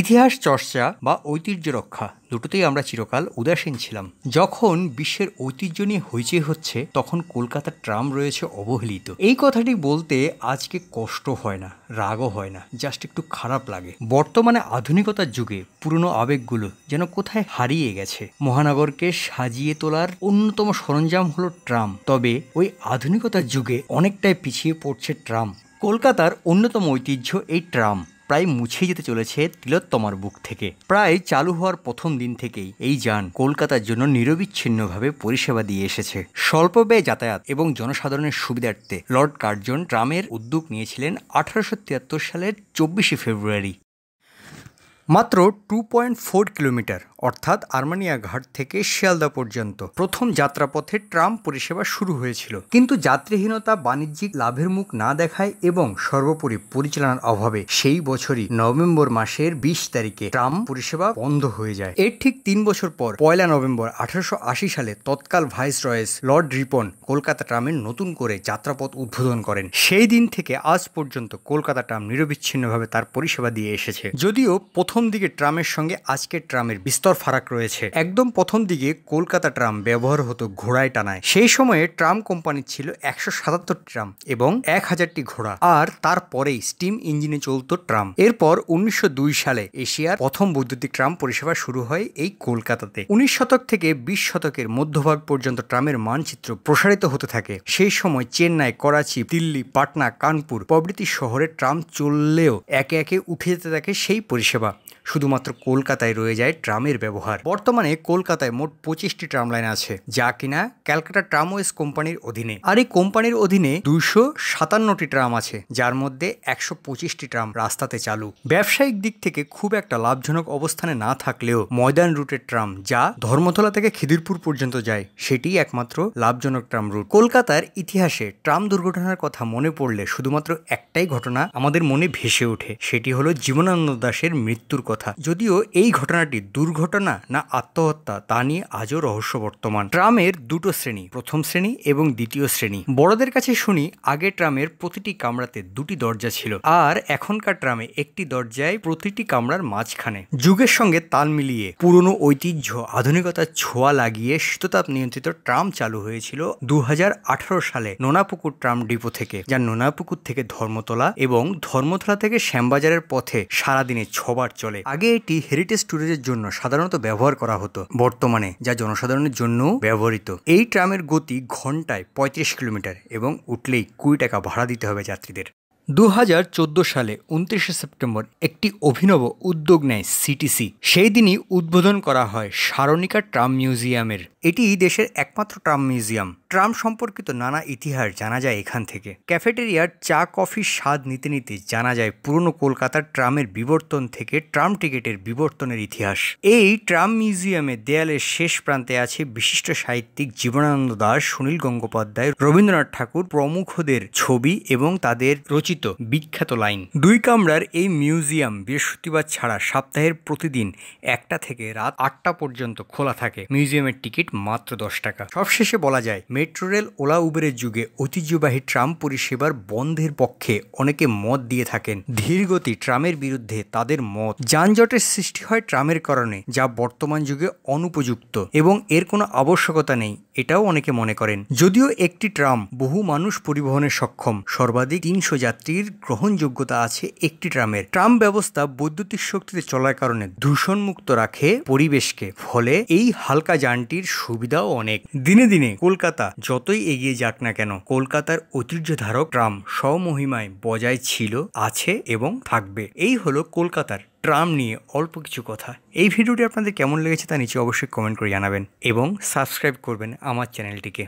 ইতিহাস চর্চা বা ঐতিহ্য রক্ষা দুটোতেই আমরা চিরকাল উদাসীন ছিলাম যখন বিশ্বের ঐতিহ্য নিয়ে হইচে হচ্ছে তখন কলকাতার ট্রাম রয়েছে অবহেলিত এই কথাটি বলতে আজকে কষ্ট হয় না রাগও হয় না জাস্ট একটু খারাপ লাগে বর্তমানে আধুনিকতার যুগে পুরনো আবেগগুলো যেন কোথায় হারিয়ে গেছে মহানগরকে সাজিয়ে তোলার অন্যতম সরঞ্জাম হলো ট্রাম তবে ওই আধুনিকতার যুগে অনেকটাই পিছিয়ে পড়ছে ট্রাম কলকাতার অন্যতম ঐতিহ্য এই ট্রাম প্রায় মুছে যেতে চলেছে তিলোত্তমার বুক থেকে প্রায় চালু হওয়ার প্রথম দিন থেকেই এই যান কলকাতার জন্য নিরবিচ্ছিন্নভাবে পরিষেবা দিয়ে এসেছে স্বল্প ব্যয় যাতায়াত এবং জনসাধারণের সুবিধার্থে লর্ড কার্জন ট্রামের উদ্যোগ নিয়েছিলেন আঠারোশো সালের চব্বিশে ফেব্রুয়ারি মাত্র টু পয়েন্ট ফোর কিলোমিটার অর্থাৎ আর্মানিয়াঘাট থেকে শিয়ালদা পর্যন্ত প্রথম যাত্রাপথে ট্রাম পরিষেবা শুরু হয়েছিল কিন্তু যাত্রীহীনতা বাণিজ্যিক লাভের মুখ না দেখায় এবং সর্বোপরি পরিচালনার অভাবে সেই বছরই নভেম্বর মাসের বিশ তারিখে ট্রাম পরিষেবা বন্ধ হয়ে যায় এর ঠিক তিন বছর পর পয়লা নভেম্বর আঠারোশো সালে তৎকাল viceroy lord Ripon Kolkata ট্রামের নতুন করে যাত্রাপথ উদ্বোধন করেন সেই দিন থেকে আজ পর্যন্ত কলকাতা ট্রাম নিরবিচ্ছিন্নভাবে তার পরিষেবা দিয়ে এসেছে যদিও প্রথম প্রথম দিকে ট্রামের সঙ্গে আজকের ট্রামের বিস্তর ফারাক রয়েছে একদম প্রথম দিকে কলকাতা ট্রাম ব্যবহার হতো ঘোড়ায় টানায় সেই সময়ে ট্রাম কোম্পানির ছিল একশো সাতাত্তর ট্রাম এবং এক হাজারটি ঘোড়া আর তারপরেই স্টিম ইঞ্জিনে চলত ট্রাম এরপর উনিশশো সালে এশিয়ার প্রথম বৈদ্যুতিক ট্রাম পরিষেবা শুরু হয় এই কলকাতাতে উনিশ শতক থেকে বিশ শতকের মধ্যভাগ পর্যন্ত ট্রামের মানচিত্র প্রসারিত হতে থাকে সেই সময় চেন্নাই করাচি দিল্লি পাটনা কানপুর প্রভৃতি শহরে ট্রাম চললেও একে একে উঠে যেতে থাকে সেই পরিষেবা শুধুমাত্র কলকাতায় রয়ে যায় ট্রামের ব্যবহার বর্তমানে কলকাতায় মোট পঁচিশটি ট্রাম লাইন আছে যা কিনা ক্যালকাটা ট্রামওয়েজ কোম্পানির অধীনে আর এই কোম্পানির অধীনে দুইশো সাতান্নটি ট্রাম আছে যার মধ্যে একশো পঁচিশটি ট্রাম রাস্তাতে চালু ব্যবসায়িক দিক থেকে খুব একটা লাভজনক অবস্থানে না থাকলেও ময়দান রুটের ট্রাম যা ধর্মতলা থেকে খিদিরপুর পর্যন্ত যায় সেটি একমাত্র লাভজনক ট্রাম রুট কলকাতার ইতিহাসে ট্রাম দুর্ঘটনার কথা মনে পড়লে শুধুমাত্র একটাই ঘটনা আমাদের মনে ভেসে ওঠে সেটি হলো জীবনানন্দ দাসের মৃত্যুর কথা কথা যদিও এই ঘটনাটি দুর্ঘটনা না আত্মহত্যা তা নিয়ে আজও রহস্য বর্তমান ট্রামের দুটো শ্রেণী প্রথম শ্রেণী এবং দ্বিতীয় শ্রেণী বড়দের কাছে শুনি আগে ট্রামের প্রতিটি কামরাতে দুটি দরজা ছিল আর এখনকার ট্রামে একটি দরজায় প্রতিটি কামরার মাঝখানে যুগের সঙ্গে তাল মিলিয়ে পুরনো ঐতিহ্য আধুনিকতার ছোঁয়া লাগিয়ে শীততাপ নিয়ন্ত্রিত ট্রাম চালু হয়েছিল দু সালে নোনাপুকুর ট্রাম ডিপো থেকে যা নোনাপুকুর থেকে ধর্মতলা এবং ধর্মতলা থেকে শ্যামবাজারের পথে সারাদিনে ছবার চলে আগে এটি হেরিটেজ ট্যুরের জন্য সাধারণত ব্যবহার করা হতো বর্তমানে যা জনসাধারণের জন্য ব্যবহৃত এই ট্রামের গতি ঘন্টায় পঁয়ত্রিশ কিলোমিটার এবং উঠলেই কুড়ি টাকা ভাড়া দিতে হবে যাত্রীদের দু হাজার চোদ্দো সালে উনত্রিশে সেপ্টেম্বর একটি অভিনব উদ্যোগ নেয় সিটিসি সেই দিনই উদ্বোধন করা হয় সারণিকা ট্রাম মিউজিয়ামের এটি দেশের একমাত্র ট্রাম মিউজিয়াম ট্রাম সম্পর্কিত নানা ইতিহাস জানা যায় এখান থেকে ক্যাফেটেরিয়ার চা কফির স্বাদ নিতে নিতে জানা যায় পুরনো কলকাতার ট্রামের বিবর্তন থেকে ট্রাম টিকেটের বিবর্তনের ইতিহাস এই ট্রাম মিউজিয়ামে দেয়ালের শেষ প্রান্তে আছে বিশিষ্ট সাহিত্যিক জীবনানন্দ দাস সুনীল গঙ্গোপাধ্যায় রবীন্দ্রনাথ ঠাকুর প্রমুখদের ছবি এবং তাদের রচিত রচিত বিখ্যাত লাইন দুই কামরার এই মিউজিয়াম বৃহস্পতিবার ছাড়া সপ্তাহের প্রতিদিন একটা থেকে রাত আটটা পর্যন্ত খোলা থাকে মিউজিয়ামের টিকিট মাত্র দশ টাকা সবশেষে বলা যায় মেট্রো রেল ওলা উবেরের যুগে ঐতিহ্যবাহী ট্রাম পরিষেবার বন্ধের পক্ষে অনেকে মত দিয়ে থাকেন ধীরগতি ট্রামের বিরুদ্ধে তাদের মত যানজটের সৃষ্টি হয় ট্রামের কারণে যা বর্তমান যুগে অনুপযুক্ত এবং এর কোনো আবশ্যকতা নেই এটাও অনেকে মনে করেন যদিও একটি ট্রাম বহু মানুষ পরিবহনে সক্ষম সর্বাধিক তিনশো যাত্রীর গ্রহণযোগ্যতা আছে একটি ট্রামের ট্রাম ব্যবস্থা বৈদ্যুতিক শক্তিতে চলার কারণে দূষণমুক্ত রাখে পরিবেশকে ফলে এই হালকা যানটির সুবিধাও অনেক দিনে দিনে কলকাতা যতই এগিয়ে যাক না কেন কলকাতার ঐতিহ্য ধারক ট্রাম স্বমহিমায় বজায় ছিল আছে এবং থাকবে এই হলো কলকাতার ট্রাম নিয়ে অল্প কিছু কথা এই ভিডিওটি আপনাদের কেমন লেগেছে তা নিচে অবশ্যই কমেন্ট করে জানাবেন এবং সাবস্ক্রাইব করবেন আমার চ্যানেলটিকে